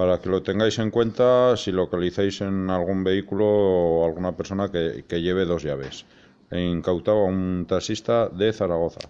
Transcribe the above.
para que lo tengáis en cuenta si localizáis en algún vehículo o alguna persona que, lleve dos llaves. incautado a un taxista de Zaragoza.